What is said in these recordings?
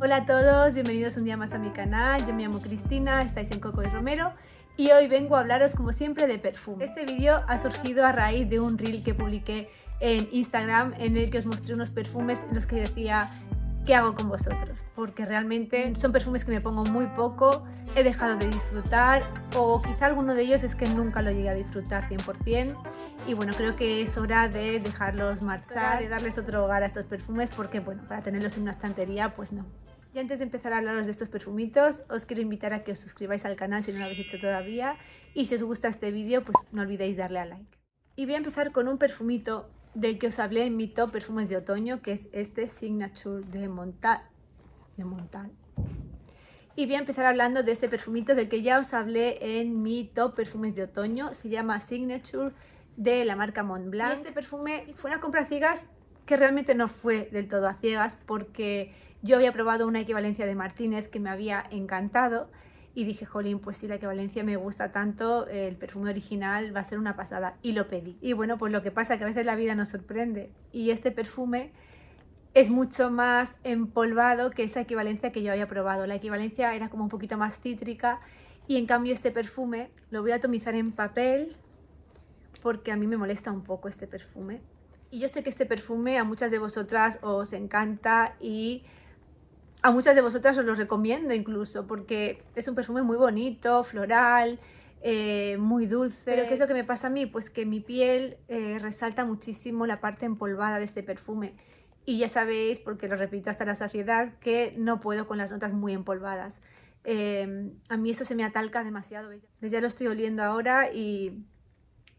Hola a todos, bienvenidos un día más a mi canal. Yo me llamo Cristina, estáis en Coco y Romero y hoy vengo a hablaros como siempre de perfumes. Este vídeo ha surgido a raíz de un reel que publiqué en Instagram en el que os mostré unos perfumes en los que decía qué hago con vosotros, porque realmente son perfumes que me pongo muy poco, he dejado de disfrutar o quizá alguno de ellos es que nunca lo llegué a disfrutar 100% y bueno, creo que es hora de dejarlos marchar, de darles otro hogar a estos perfumes porque bueno, para tenerlos en una estantería pues no. Y antes de empezar a hablaros de estos perfumitos, os quiero invitar a que os suscribáis al canal si no lo habéis hecho todavía. Y si os gusta este vídeo, pues no olvidéis darle a like. Y voy a empezar con un perfumito del que os hablé en mi top perfumes de otoño, que es este Signature de Montal. De Montal. Y voy a empezar hablando de este perfumito del que ya os hablé en mi top perfumes de otoño. Se llama Signature de la marca Montblanc. Y este perfume fue una compra cigas que realmente no fue del todo a ciegas porque yo había probado una equivalencia de Martínez que me había encantado y dije, jolín, pues si la equivalencia me gusta tanto, el perfume original va a ser una pasada y lo pedí. Y bueno, pues lo que pasa es que a veces la vida nos sorprende y este perfume es mucho más empolvado que esa equivalencia que yo había probado. La equivalencia era como un poquito más cítrica y en cambio este perfume lo voy a atomizar en papel porque a mí me molesta un poco este perfume y yo sé que este perfume a muchas de vosotras os encanta y a muchas de vosotras os lo recomiendo incluso porque es un perfume muy bonito, floral, eh, muy dulce. Pero ¿qué es lo que me pasa a mí? Pues que mi piel eh, resalta muchísimo la parte empolvada de este perfume. Y ya sabéis, porque lo repito hasta la saciedad, que no puedo con las notas muy empolvadas. Em, a mí eso se me atalca demasiado. Ya lo estoy oliendo ahora y,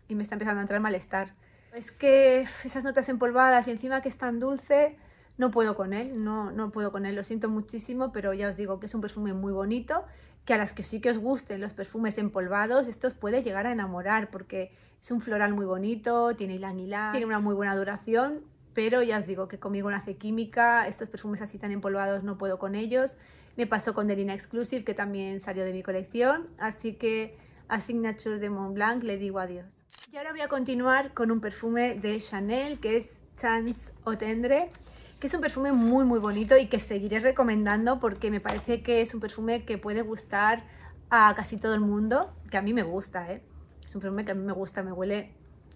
y me está empezando a entrar malestar. Es que esas notas empolvadas y encima que es tan dulce, no puedo con él, no, no puedo con él, lo siento muchísimo, pero ya os digo que es un perfume muy bonito, que a las que sí que os gusten los perfumes empolvados, estos puede llegar a enamorar porque es un floral muy bonito, tiene ylang, tiene una muy buena duración, pero ya os digo que conmigo no hace química, estos perfumes así tan empolvados no puedo con ellos. Me pasó con Delina Exclusive, que también salió de mi colección, así que a Signature de Montblanc le digo adiós. Y ahora voy a continuar con un perfume de Chanel que es Chance o Tendre que es un perfume muy muy bonito y que seguiré recomendando porque me parece que es un perfume que puede gustar a casi todo el mundo, que a mí me gusta, ¿eh? es un perfume que a mí me gusta, me huele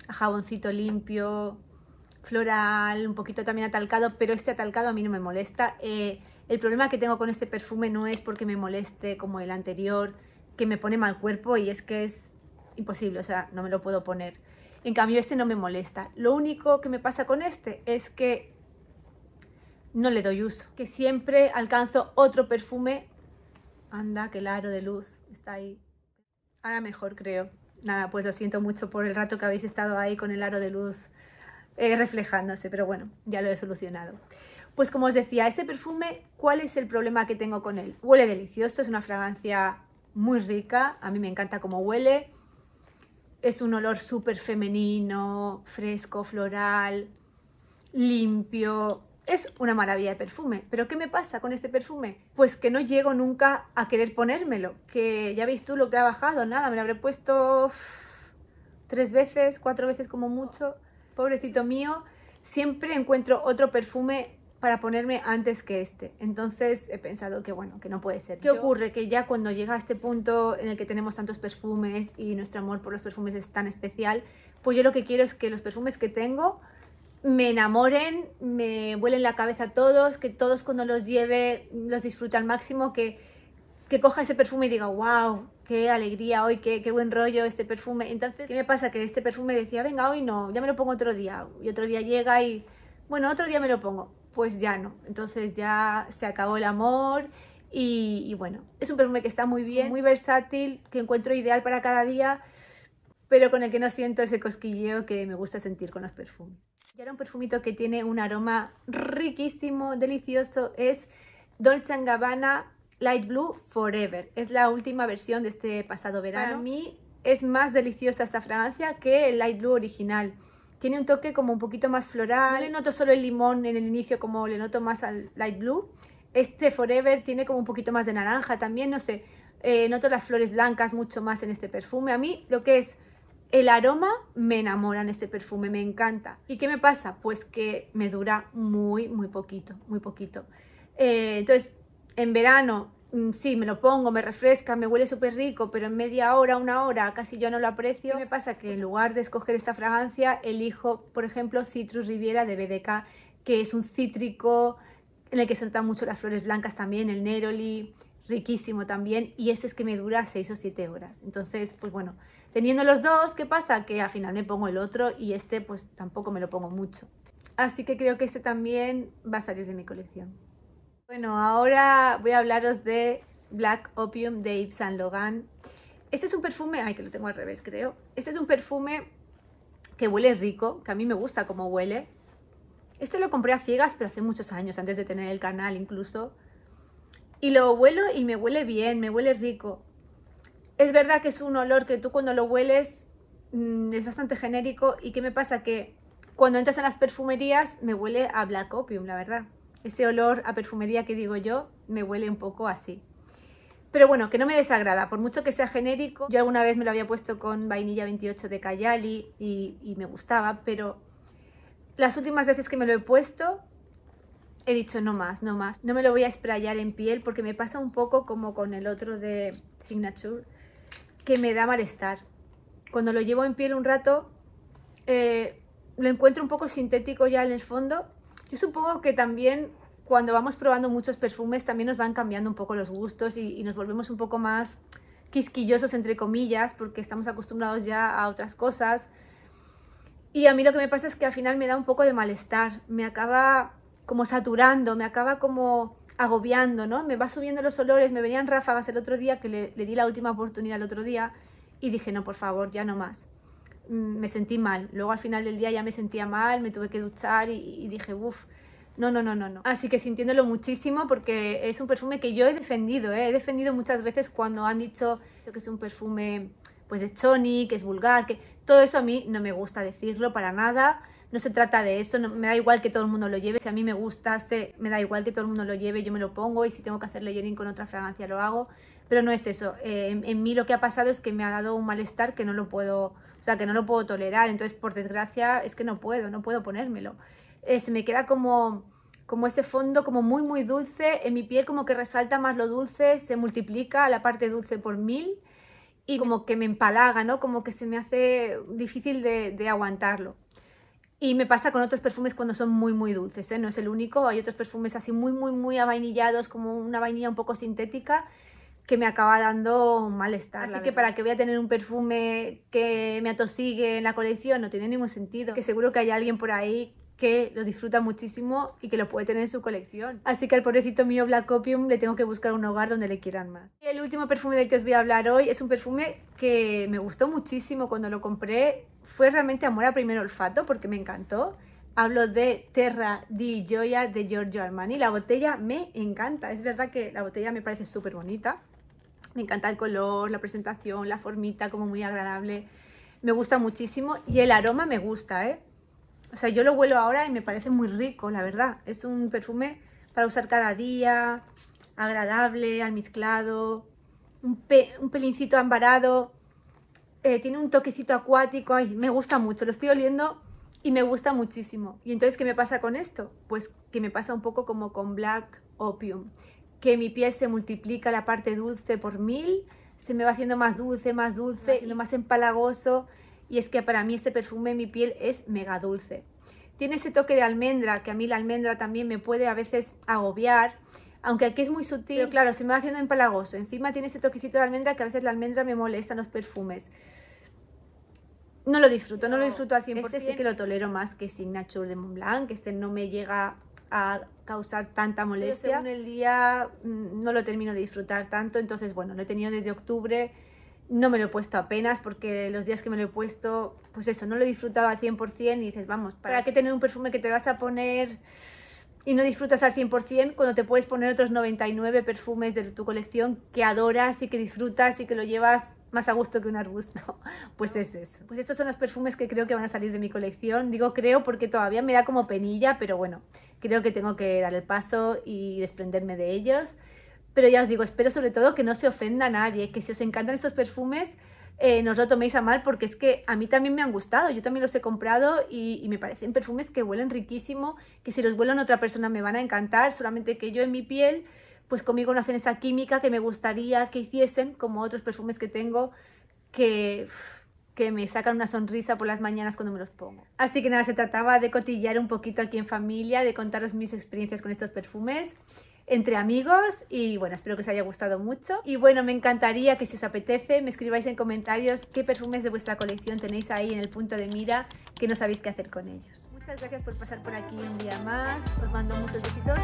a jaboncito limpio, floral, un poquito también atalcado, pero este atalcado a mí no me molesta. Eh, el problema que tengo con este perfume no es porque me moleste como el anterior, que me pone mal cuerpo y es que es imposible, o sea, no me lo puedo poner. En cambio, este no me molesta. Lo único que me pasa con este es que no le doy uso, que siempre alcanzo otro perfume. Anda, que el aro de luz está ahí. Ahora mejor, creo. Nada, pues lo siento mucho por el rato que habéis estado ahí con el aro de luz eh, reflejándose, pero bueno, ya lo he solucionado. Pues como os decía, este perfume, ¿cuál es el problema que tengo con él? Huele delicioso, es una fragancia muy rica, a mí me encanta cómo huele, es un olor súper femenino, fresco, floral, limpio. Es una maravilla de perfume. Pero ¿qué me pasa con este perfume? Pues que no llego nunca a querer ponérmelo. Que ya veis tú lo que ha bajado. Nada, me lo habré puesto tres veces, cuatro veces como mucho. Pobrecito mío. Siempre encuentro otro perfume para ponerme antes que este. Entonces he pensado que bueno, que no puede ser. ¿Qué ocurre? Que ya cuando llega a este punto en el que tenemos tantos perfumes y nuestro amor por los perfumes es tan especial, pues yo lo que quiero es que los perfumes que tengo me enamoren, me vuelen la cabeza a todos, que todos cuando los lleve los disfrute al máximo, que, coja ese perfume y diga, wow, qué alegría hoy, qué, qué buen rollo este perfume. Entonces, ¿qué me pasa? Que este perfume decía, venga, hoy no, ya me lo pongo otro día. Y otro día llega y, bueno, otro día me lo pongo pues ya no. Entonces ya se acabó el amor y, bueno, es un perfume que está muy bien, muy versátil, que encuentro ideal para cada día, pero con el que no siento ese cosquilleo que me gusta sentir con los perfumes. Y ahora un perfumito que tiene un aroma riquísimo, delicioso, es Dolce Gabbana Light Blue Forever. Es la última versión de este pasado verano. Para mí es más deliciosa esta fragancia que el Light Blue original. Tiene un toque como un poquito más floral. le noto solo el limón en el inicio como le noto más al light blue. Este Forever tiene como un poquito más de naranja también, no sé. Eh, noto las flores blancas mucho más en este perfume. A mí lo que es el aroma me enamora en este perfume, me encanta. ¿Y qué me pasa? Pues que me dura muy, muy poquito, muy poquito. Eh, entonces, en verano Mm, sí, me lo pongo, me refresca, me huele súper rico, pero en media hora, una hora, casi yo no lo aprecio. ¿Qué me pasa? Que pues en lugar de escoger esta fragancia, elijo, por ejemplo, Citrus Riviera de BDK, que es un cítrico en el que soltan mucho las flores blancas también, el Neroli, riquísimo también, y ese es que me dura seis o siete horas. Entonces, pues bueno, teniendo los dos, ¿qué pasa? Que al final me pongo el otro y este pues tampoco me lo pongo mucho. Así que creo que este también va a salir de mi colección. Bueno, ahora voy a hablaros de Black Opium de Yves Saint logan Este es un perfume, ay que lo tengo al revés creo. Este es un perfume que huele rico, que a mí me gusta cómo huele. Este lo compré a ciegas, pero hace muchos años, antes de tener el canal incluso. Y lo huelo y me huele bien, me huele rico. Es verdad que es un olor que tú cuando lo hueles mm, es bastante genérico. ¿Y que me pasa? Que cuando entras en las perfumerías me huele a Black Opium, la verdad. Ese olor a perfumería que digo yo me huele un poco así. Pero bueno, que no me desagrada, por mucho que sea genérico. Yo alguna vez me lo había puesto con vainilla 28 de Cayali y, me gustaba, pero las últimas veces que me lo he puesto he dicho no más, no más. No me lo voy a sprayar en piel porque me pasa un poco como con el otro de Signature, que me da malestar. Cuando lo llevo en piel un rato, eh, lo encuentro un poco sintético ya en el fondo yo supongo que también cuando vamos probando muchos perfumes también nos van cambiando un poco los gustos y, nos volvemos un poco más quisquillosos, entre comillas, porque estamos acostumbrados ya a otras cosas. Y a mí lo que me pasa es que al final me da un poco de malestar, me acaba como saturando, me acaba como agobiando, ¿no? Me va subiendo los olores, me venían ráfagas el otro día, que le, le di la última oportunidad el otro día, y dije, no, por favor, ya no más. Mm, me sentí mal. Luego al final del día ya me sentía mal, me tuve que duchar y, dije, uff, no, no, no, no, no. Así que sintiéndolo muchísimo porque es un perfume que yo he defendido, ¿eh? he defendido muchas veces cuando han dicho que es un perfume pues de choni, que es vulgar, que todo eso a mí no me gusta decirlo para nada. No se trata de eso, me da igual que todo el mundo lo lleve. Si a mí me gusta, se, me da igual que todo el mundo lo lleve, yo me lo pongo y si tengo que hacer layering con otra fragancia lo hago. Pero no es eso. Eh, en, mí lo que ha pasado es que me ha dado un malestar que no lo puedo, o sea, que no lo puedo tolerar. Entonces, por desgracia, es que no puedo, no puedo ponérmelo. Eh, se me queda como como ese fondo como muy muy dulce, en mi piel como que resalta más lo dulce, se multiplica la parte dulce por mil y como que me empalaga, ¿no? Como que se me hace difícil de aguantarlo. Y me pasa con otros perfumes cuando son muy, muy dulces, ¿eh? no es el único. Hay otros perfumes así muy, muy, muy avainillados, como una vainilla un poco sintética, que me acaba dando malestar. Así que para que voy a tener un perfume que me atosigue en la colección no tiene ningún sentido. Que seguro que hay alguien por ahí que lo disfruta muchísimo y que lo puede tener en su colección. Así que al pobrecito mío Black Opium le tengo que buscar un hogar donde le quieran más. Y el último perfume del que os voy a hablar hoy es un perfume que me gustó muchísimo cuando lo compré. Fue realmente amor a primer olfato porque me encantó. Hablo de Terra di Gioia de Giorgio Armani. La botella me encanta. Es verdad que la botella me parece súper bonita. Me encanta el color, la presentación, la formita, como muy agradable. Me gusta muchísimo y el aroma me gusta, ¿eh? o sea, yo lo huelo ahora y me parece muy rico, la verdad. Es un perfume para usar cada día, agradable, almizclado, un, un pelincito ambarado, eh, tiene un toquecito acuático. Ay, me gusta mucho, lo estoy oliendo y me gusta muchísimo. ¿Y entonces qué me pasa con esto? Pues que me pasa un poco como con Black Opium, que mi piel se multiplica la parte dulce por mil, se me va haciendo más dulce, más dulce, y lo más empalagoso. Y es que para mí este perfume, mi piel es mega dulce. Tiene ese toque de almendra, que a mí la almendra también me puede a veces agobiar, aunque aquí es muy sutil, pero claro, se me va haciendo empalagoso. Encima tiene ese toquecito de almendra que a veces la almendra me molesta en los perfumes. No lo disfruto, no, lo disfruto al 100%. Este sí que lo tolero más que Signature de Montblanc, que este no me llega a causar tanta molestia. Pero el día mm, no lo termino de disfrutar tanto, entonces bueno, lo he tenido desde octubre no me lo he puesto apenas porque los días que me lo he puesto, pues eso, no lo he disfrutado al 100% y dices, vamos, ¿para qué tener un perfume que te vas a poner y no disfrutas al 100% cuando te puedes poner otros 99 perfumes de tu colección que adoras y que disfrutas y que lo llevas más a gusto que un arbusto? Pues es eso. Pues estos son los perfumes que creo que van a salir de mi colección. Digo creo porque todavía me da como penilla, pero bueno, creo que tengo que dar el paso y desprenderme de ellos. Pero ya os digo, espero sobre todo que no se ofenda a nadie, que si os encantan estos perfumes, eh, no os lo toméis a mal, porque es que a mí también me han gustado, yo también los he comprado y, me parecen perfumes que huelen riquísimo, que si los huelen otra persona me van a encantar, solamente que yo en mi piel, pues conmigo no hacen esa química que me gustaría que hiciesen, como otros perfumes que tengo, que... que me sacan una sonrisa por las mañanas cuando me los pongo. Así que nada, se trataba de cotillar un poquito aquí en familia, de contaros mis experiencias con estos perfumes entre amigos y bueno, espero que os haya gustado mucho. Y bueno, me encantaría que si os apetece me escribáis en comentarios qué perfumes de vuestra colección tenéis ahí en el punto de mira que no sabéis qué hacer con ellos. Muchas gracias por pasar por aquí un día más, os mando muchos besitos,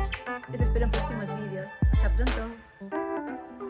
os espero en próximos vídeos. Hasta pronto.